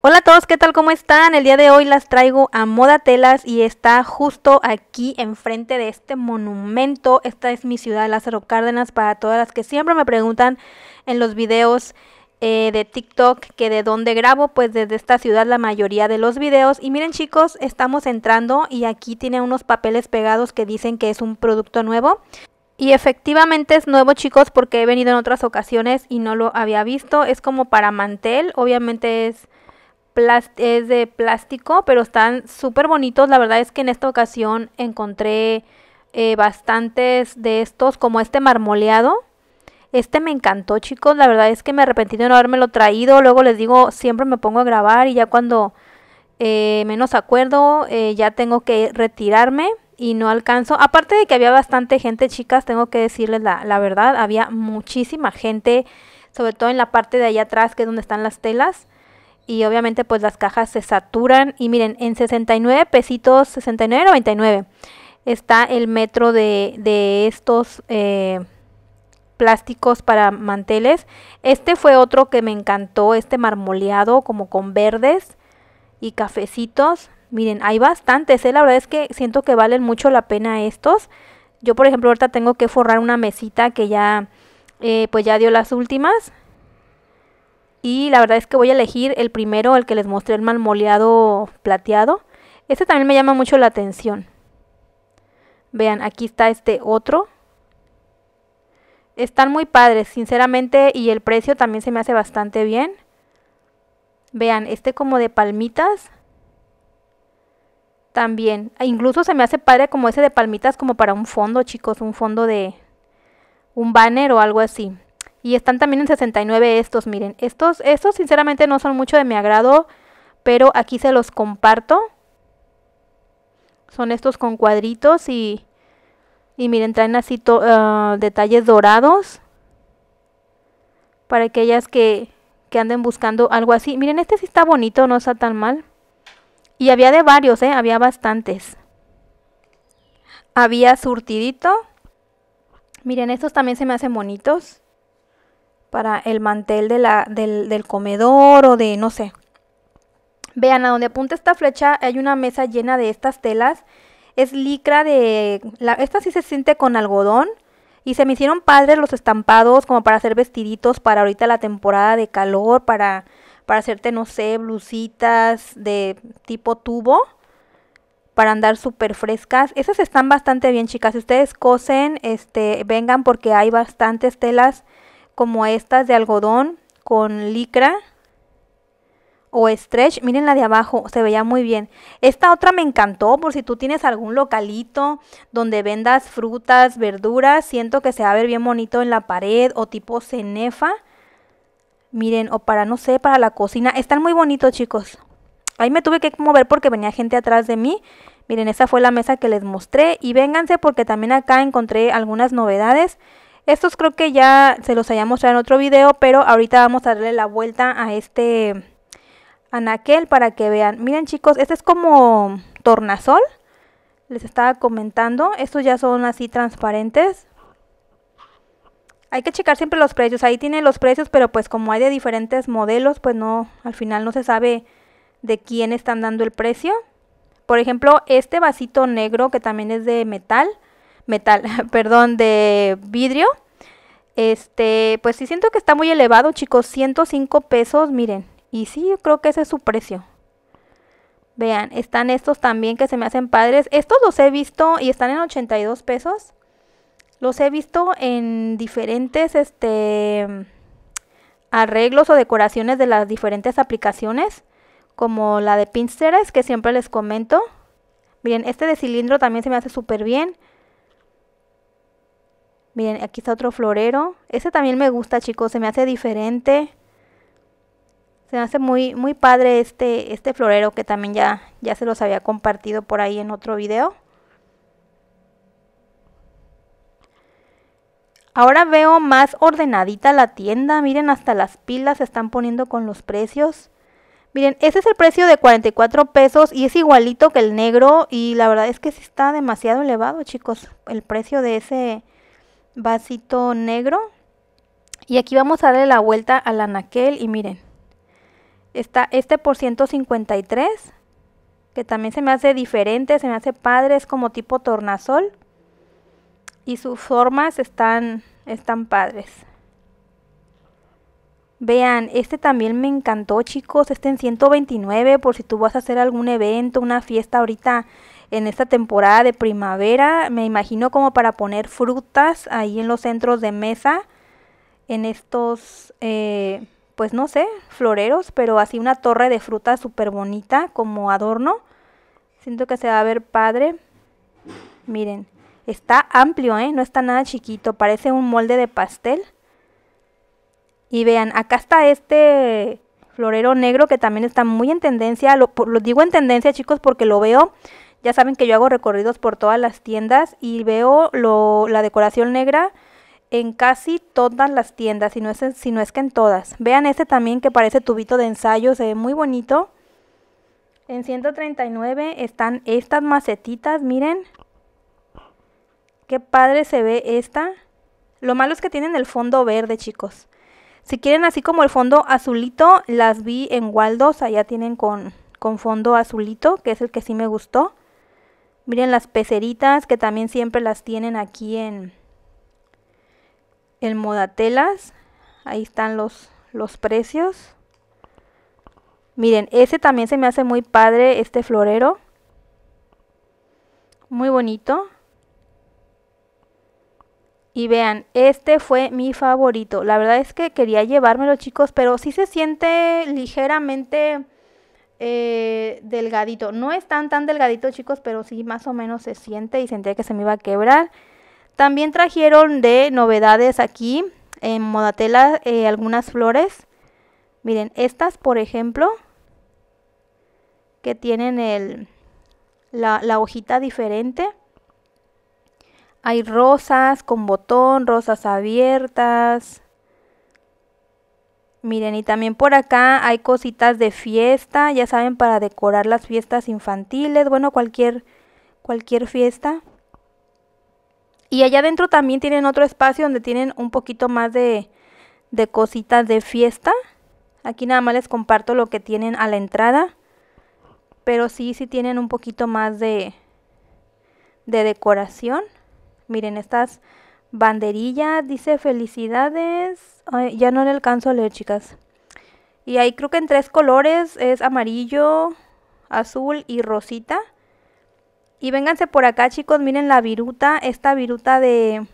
Hola a todos, ¿qué tal? ¿Cómo están? El día de hoy las traigo a Moda Telas y está justo aquí enfrente de este monumento. Esta es mi ciudad, Lázaro Cárdenas, para todas las que siempre me preguntan en los videos eh, de TikTok que de dónde grabo, pues desde esta ciudad la mayoría de los videos. Y miren chicos, estamos entrando y aquí tiene unos papeles pegados que dicen que es un producto nuevo. Y efectivamente es nuevo chicos porque he venido en otras ocasiones y no lo había visto. Es como para mantel, obviamente es es de plástico, pero están súper bonitos. La verdad es que en esta ocasión encontré eh, bastantes de estos, como este marmoleado. Este me encantó, chicos. La verdad es que me arrepentí de no lo traído. Luego les digo, siempre me pongo a grabar y ya cuando eh, menos acuerdo, eh, ya tengo que retirarme y no alcanzo. Aparte de que había bastante gente, chicas, tengo que decirles la, la verdad, había muchísima gente, sobre todo en la parte de allá atrás, que es donde están las telas y obviamente pues las cajas se saturan y miren, en 69 pesitos, 69.99 está el metro de, estos eh, plásticos para manteles. Este fue otro que me encantó, este marmoleado como con verdes y cafecitos. Miren, hay bastantes, eh. la verdad es que siento que valen mucho la pena estos. Yo por ejemplo ahorita tengo que forrar una mesita que ya, eh, pues ya dio las últimas y la verdad es que voy a elegir el primero, el que les mostré, el malmoleado plateado. Este también me llama mucho la atención. Vean, aquí está este otro. Están muy padres, sinceramente, y el precio también se me hace bastante bien. Vean, este como de palmitas. También, e incluso se me hace padre como ese de palmitas como para un fondo, chicos, un fondo de un banner o algo así. Y están también en 69 estos, miren. Estos, estos sinceramente no son mucho de mi agrado, pero aquí se los comparto. Son estos con cuadritos y, y miren, traen así ah, detalles dorados. Para aquellas que, que anden buscando algo así. Miren, este sí está bonito, no está tan mal. Y había de varios, ¿eh? Había bastantes. Había surtidito. Miren, estos también se me hacen bonitos para el mantel de la, del, comedor o de no sé. Vean, a donde apunta esta flecha hay una mesa llena de estas telas. Es licra de... La, esta sí se siente con algodón. Y se me hicieron padres los estampados como para hacer vestiditos para ahorita la temporada de calor, para, para hacerte, no sé, blusitas de tipo tubo para andar súper frescas. Esas están bastante bien, chicas. Si ustedes cosen, este, vengan porque hay bastantes telas como estas de algodón con licra o stretch, miren la de abajo, se veía muy bien. Esta otra me encantó, por si tú tienes algún localito donde vendas frutas, verduras, siento que se va a ver bien bonito en la pared o tipo cenefa. Miren, o para, no sé, para la cocina. Están muy bonitos, chicos. Ahí me tuve que mover porque venía gente atrás de mí. Miren, esa fue la mesa que les mostré. Y vénganse porque también acá encontré algunas novedades. Estos creo que ya se los haya mostrado en otro video, pero ahorita vamos a darle la vuelta a este Naquel para que vean. Miren chicos, este es como tornasol, les estaba comentando. Estos ya son así transparentes. Hay que checar siempre los precios, ahí tienen los precios, pero pues como hay de diferentes modelos, pues no, al final no se sabe de quién están dando el precio. Por ejemplo, este vasito negro que también es de metal, metal, perdón, de vidrio. Este, pues sí siento que está muy elevado, chicos, 105 pesos, miren. Y sí, yo creo que ese es su precio. Vean, están estos también que se me hacen padres. Estos los he visto y están en 82 pesos. Los he visto en diferentes este arreglos o decoraciones de las diferentes aplicaciones, como la de Pinterest que siempre les comento. Miren, este de cilindro también se me hace súper bien. Miren, aquí está otro florero. Ese también me gusta, chicos. Se me hace diferente. Se me hace muy, muy padre este, este florero que también ya, ya se los había compartido por ahí en otro video. Ahora veo más ordenadita la tienda. Miren, hasta las pilas se están poniendo con los precios. Miren, ese es el precio de 44 pesos y es igualito que el negro. Y la verdad es que sí está demasiado elevado, chicos, el precio de ese, vasito negro. Y aquí vamos a darle la vuelta al anaquel y miren, está este por 153, que también se me hace diferente, se me hace padre, es como tipo tornasol. Y sus formas están, están padres. Vean, este también me encantó, chicos. Este en 129 por si tú vas a hacer algún evento, una fiesta ahorita en esta temporada de primavera. Me imagino como para poner frutas ahí en los centros de mesa, en estos, eh, pues no sé, floreros, pero así una torre de frutas súper bonita como adorno. Siento que se va a ver padre. Miren, está amplio, ¿eh? No está nada chiquito, parece un molde de pastel. Y vean, acá está este florero negro que también está muy en tendencia. lo, digo en tendencia, chicos, porque lo veo ya saben que yo hago recorridos por todas las tiendas y veo la decoración negra en casi todas las tiendas, si no, es, que en todas. Vean este también que parece tubito de ensayo, se ve muy bonito. En 139 están estas macetitas, miren. Qué padre se ve esta. Lo malo es que tienen el fondo verde, chicos. Si quieren así como el fondo azulito, las vi en Waldos, allá tienen con fondo azulito, que es el que sí me gustó. Miren las peceritas que también siempre las tienen aquí en el Modatelas. Ahí están los, los precios. Miren, ese también se me hace muy padre, este florero. Muy bonito. Y vean, este fue mi favorito. La verdad es que quería llevármelo, chicos, pero sí se siente ligeramente eh, delgadito. No están tan delgaditos delgadito, chicos, pero sí más o menos se siente y sentía que se me iba a quebrar. También trajeron de novedades aquí en Modatela eh, algunas flores. Miren, estas, por ejemplo, que tienen el, la hojita diferente. Hay rosas con botón, rosas abiertas, Miren, y también por acá hay cositas de fiesta, ya saben, para decorar las fiestas infantiles, bueno, cualquier, cualquier fiesta. Y allá adentro también tienen otro espacio donde tienen un poquito más de, de cositas de fiesta. Aquí nada más les comparto lo que tienen a la entrada. Pero sí, sí tienen un poquito más de, de decoración. Miren, estas Banderilla dice felicidades. ya no le alcanzo a leer, chicas. Y ahí creo que en tres colores es amarillo, azul y rosita. Y vénganse por acá, chicos, miren la viruta, esta viruta de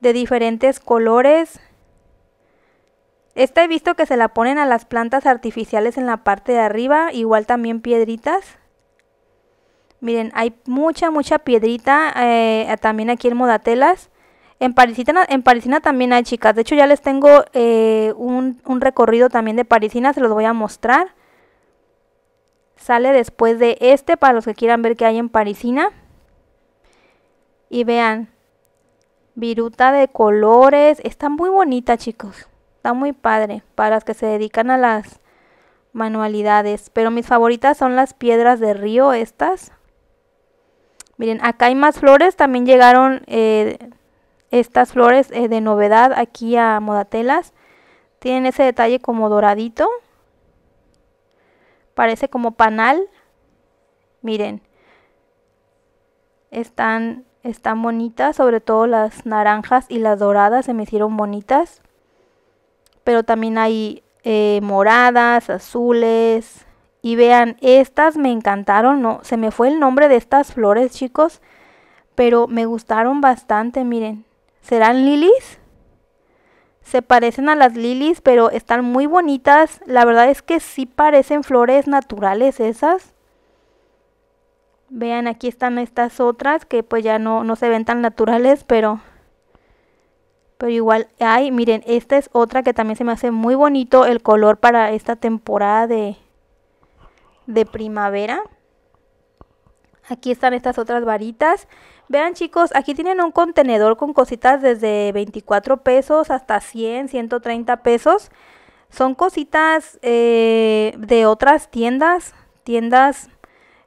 de diferentes colores. Esta he visto que se la ponen a las plantas artificiales en la parte de arriba, igual también piedritas. Miren, hay mucha, mucha piedrita eh, también aquí en Modatelas. En Parisina, en también hay chicas. De hecho, ya les tengo eh, un, recorrido también de Parisina. Se los voy a mostrar. Sale después de este para los que quieran ver qué hay en Parisina. Y vean. Viruta de colores. Está muy bonita, chicos. Está muy padre para las que se dedican a las manualidades. Pero mis favoritas son las piedras de río, estas. Miren, acá hay más flores. También llegaron eh, estas flores eh, de novedad aquí a Modatelas. Tienen ese detalle como doradito. Parece como panal. Miren. Están, están bonitas, sobre todo las naranjas y las doradas se me hicieron bonitas. Pero también hay eh, moradas, azules. Y vean, estas me encantaron. No, se me fue el nombre de estas flores, chicos. Pero me gustaron bastante, miren. ¿Serán lilies? Se parecen a las lilies, pero están muy bonitas. La verdad es que sí parecen flores naturales esas. Vean, aquí están estas otras que pues ya no, se ven tan naturales, pero pero igual hay, miren, esta es otra que también se me hace muy bonito el color para esta temporada de, de primavera. Aquí están estas otras varitas. Vean chicos, aquí tienen un contenedor con cositas desde 24 pesos hasta 100, 130 pesos. Son cositas eh, de otras tiendas, tiendas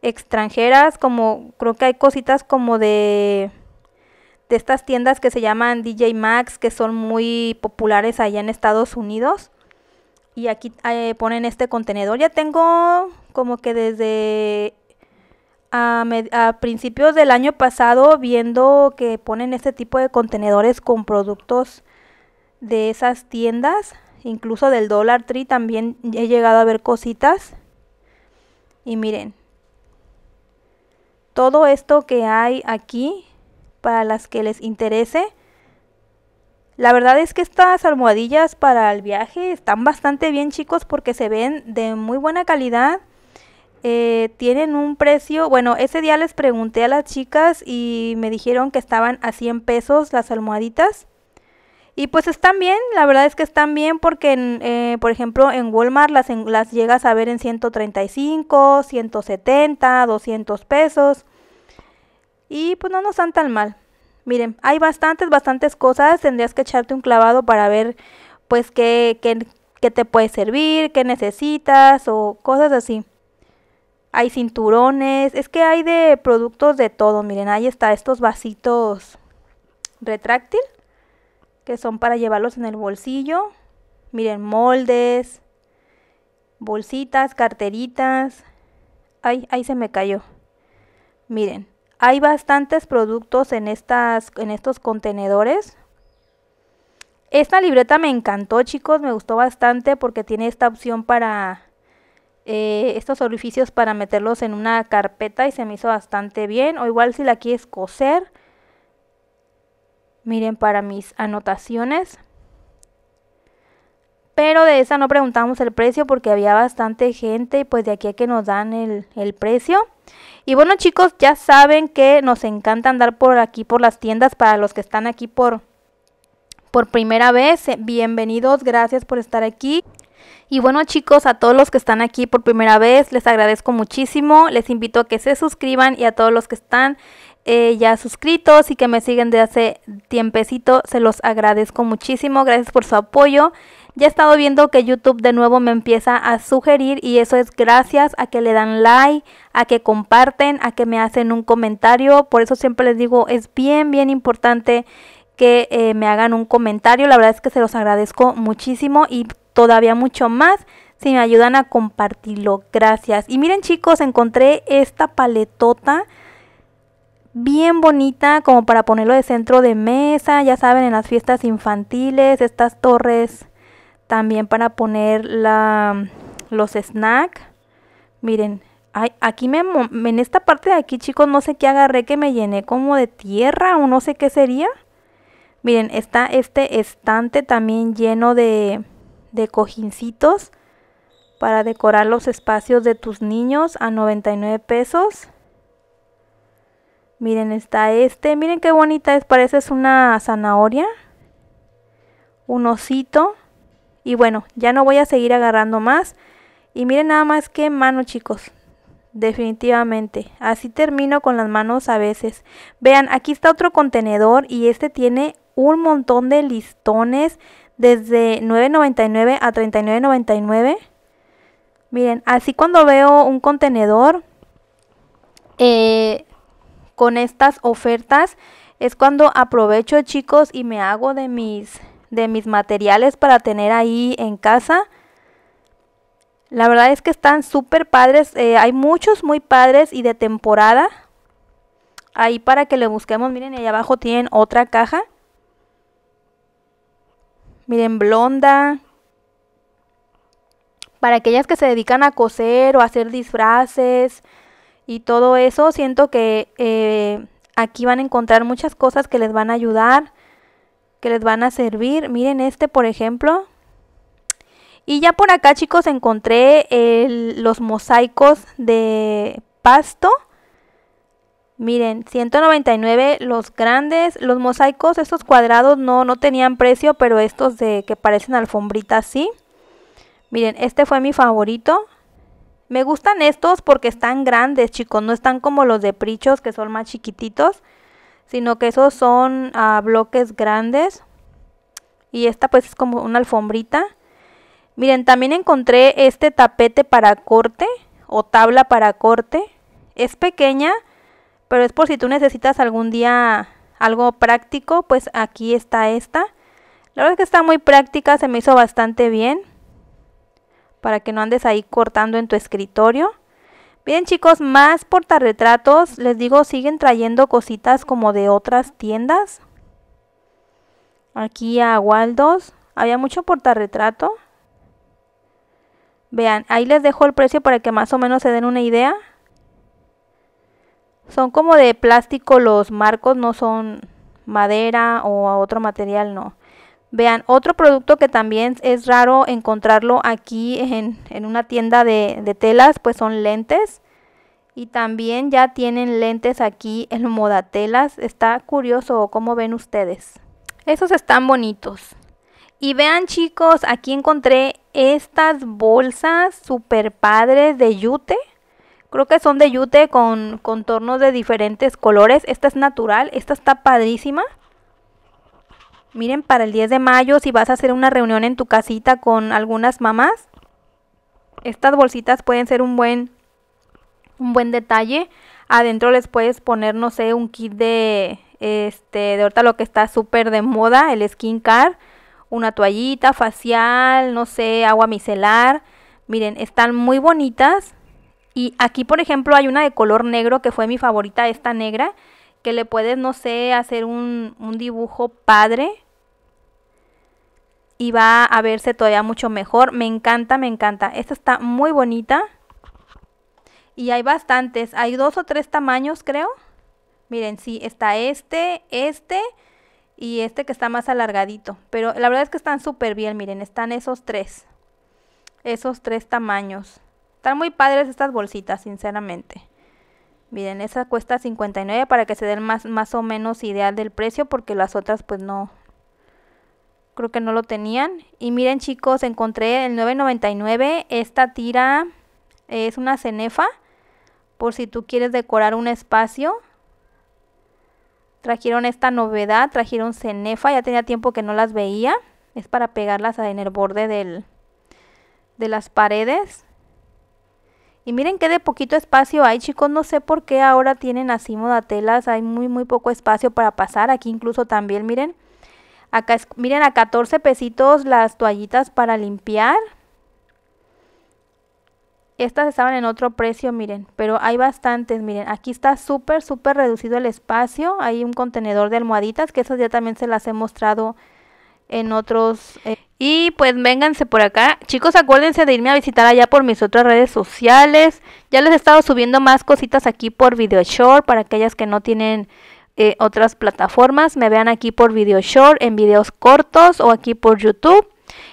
extranjeras, como creo que hay cositas como de de estas tiendas que se llaman DJ Max, que son muy populares allá en Estados Unidos. Y aquí eh, ponen este contenedor. Ya tengo como que desde a, principios del año pasado viendo que ponen este tipo de contenedores con productos de esas tiendas, incluso del Dollar Tree también he llegado a ver cositas. Y miren, todo esto que hay aquí, para las que les interese, la verdad es que estas almohadillas para el viaje están bastante bien chicos porque se ven de muy buena calidad eh, tienen un precio, bueno, ese día les pregunté a las chicas y me dijeron que estaban a 100 pesos las almohaditas. Y pues están bien, la verdad es que están bien porque, eh, por ejemplo, en Walmart las, llegas a ver en 135, 170, 200 pesos. Y pues no nos están tan mal. Miren, hay bastantes, bastantes cosas. Tendrías que echarte un clavado para ver pues qué, qué, qué te puede servir, qué necesitas o cosas así hay cinturones, es que hay de productos de todo, miren, ahí está estos vasitos retráctil que son para llevarlos en el bolsillo. Miren, moldes, bolsitas, carteritas. Ay, ahí se me cayó. Miren, hay bastantes productos en estas en estos contenedores. Esta libreta me encantó, chicos, me gustó bastante porque tiene esta opción para eh, estos orificios para meterlos en una carpeta y se me hizo bastante bien. O igual si la quieres coser, miren para mis anotaciones. Pero de esa no preguntamos el precio porque había bastante gente y pues de aquí a que nos dan el, el precio. Y bueno chicos, ya saben que nos encanta andar por aquí por las tiendas para los que están aquí por, por primera vez. Bienvenidos, gracias por estar aquí. Y bueno chicos, a todos los que están aquí por primera vez, les agradezco muchísimo, les invito a que se suscriban y a todos los que están eh, ya suscritos y que me siguen de hace tiempecito, se los agradezco muchísimo, gracias por su apoyo. Ya he estado viendo que YouTube de nuevo me empieza a sugerir y eso es gracias a que le dan like, a que comparten, a que me hacen un comentario. Por eso siempre les digo, es bien, bien importante que eh, me hagan un comentario. La verdad es que se los agradezco muchísimo y todavía mucho más si me ayudan a compartirlo. Gracias. Y miren chicos, encontré esta paletota bien bonita como para ponerlo de centro de mesa, ya saben, en las fiestas infantiles, estas torres también para poner la, los snacks. Miren, aquí me, en esta parte de aquí chicos no sé qué agarré que me llené como de tierra o no sé qué sería. Miren, está este estante también lleno de de cojincitos para decorar los espacios de tus niños a 99 pesos. Miren, está este. Miren qué bonita es. Parece una zanahoria. Un osito. Y bueno, ya no voy a seguir agarrando más. Y miren nada más que mano, chicos. Definitivamente. Así termino con las manos a veces. Vean, aquí está otro contenedor y este tiene un montón de listones desde 9.99 a 39.99. Miren, así cuando veo un contenedor eh, con estas ofertas es cuando aprovecho chicos y me hago de mis, de mis materiales para tener ahí en casa. La verdad es que están súper padres. Eh, hay muchos muy padres y de temporada. Ahí para que le busquemos, miren, ahí abajo tienen otra caja miren, blonda. Para aquellas que se dedican a coser o hacer disfraces y todo eso, siento que eh, aquí van a encontrar muchas cosas que les van a ayudar, que les van a servir. Miren este, por ejemplo. Y ya por acá, chicos, encontré los mosaicos de pasto Miren, 199 los grandes, los mosaicos, estos cuadrados no, no tenían precio, pero estos de que parecen alfombritas sí. Miren, este fue mi favorito. Me gustan estos porque están grandes, chicos, no están como los de prichos que son más chiquititos, sino que esos son ah, bloques grandes. Y esta pues es como una alfombrita. Miren, también encontré este tapete para corte o tabla para corte. Es pequeña, pero es por si tú necesitas algún día algo práctico, pues aquí está esta. La verdad es que está muy práctica, se me hizo bastante bien. Para que no andes ahí cortando en tu escritorio. Bien chicos, más portarretratos. Les digo, siguen trayendo cositas como de otras tiendas. Aquí a Waldos. Había mucho portarretrato. Vean, ahí les dejo el precio para que más o menos se den una idea. Son como de plástico los marcos, no son madera o otro material, no. Vean, otro producto que también es raro encontrarlo aquí en, una tienda de, telas, pues son lentes. Y también ya tienen lentes aquí en moda telas. Está curioso cómo ven ustedes. Esos están bonitos. Y vean chicos, aquí encontré estas bolsas super padres de yute. Creo que son de yute con contornos de diferentes colores. Esta es natural, esta está padrísima. Miren, para el 10 de mayo, si vas a hacer una reunión en tu casita con algunas mamás, estas bolsitas pueden ser un buen, un buen detalle. Adentro les puedes poner, no sé, un kit de, este, de ahorita lo que está súper de moda, el skin care, una toallita facial, no sé, agua micelar. Miren, están muy bonitas. Y aquí, por ejemplo, hay una de color negro que fue mi favorita, esta negra, que le puedes, no sé, hacer un, dibujo padre y va a verse todavía mucho mejor. Me encanta, me encanta. Esta está muy bonita. Y hay bastantes, hay dos o tres tamaños creo. Miren, sí, está este, este y este que está más alargadito. Pero la verdad es que están súper bien, miren, están esos tres. Esos tres tamaños. Están muy padres estas bolsitas, sinceramente. Miren, esa cuesta 59 para que se den más, más o menos ideal del precio porque las otras pues no, creo que no lo tenían. Y miren chicos, encontré el 9.99, esta tira es una cenefa, por si tú quieres decorar un espacio. Trajeron esta novedad, trajeron cenefa, ya tenía tiempo que no las veía. Es para pegarlas en el borde del, de las paredes. Y miren qué de poquito espacio hay, chicos, no sé por qué ahora tienen así moda telas, hay muy muy poco espacio para pasar, aquí incluso también, miren. Acá miren a 14 pesitos las toallitas para limpiar. Estas estaban en otro precio, miren, pero hay bastantes, miren, aquí está súper, súper reducido el espacio, hay un contenedor de almohaditas, que esas ya también se las he mostrado en otros, eh, y pues vénganse por acá. Chicos, acuérdense de irme a visitar allá por mis otras redes sociales. Ya les he estado subiendo más cositas aquí por Video Short para aquellas que no tienen eh, otras plataformas. Me vean aquí por Video Short en videos cortos o aquí por YouTube.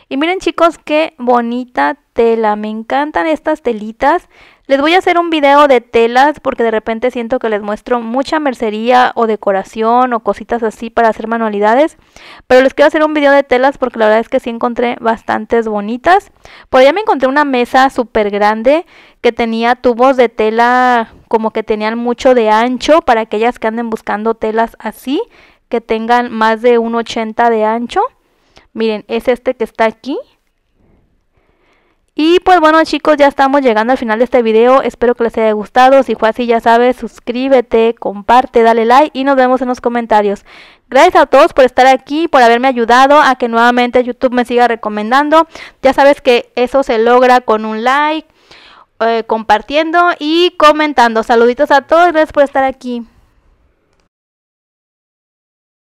Y miren chicos, qué bonita tela. Me encantan estas telitas. Les voy a hacer un video de telas porque de repente siento que les muestro mucha mercería o decoración o cositas así para hacer manualidades. Pero les quiero hacer un video de telas porque la verdad es que sí encontré bastantes bonitas. Por allá me encontré una mesa súper grande que tenía tubos de tela como que tenían mucho de ancho para aquellas que anden buscando telas así que tengan más de un de ancho. Miren, es este que está aquí. Y pues bueno chicos, ya estamos llegando al final de este video, espero que les haya gustado, si fue así ya sabes, suscríbete, comparte, dale like y nos vemos en los comentarios. Gracias a todos por estar aquí, por haberme ayudado a que nuevamente YouTube me siga recomendando. Ya sabes que eso se logra con un like, eh, compartiendo y comentando. Saluditos a todos, gracias por estar aquí.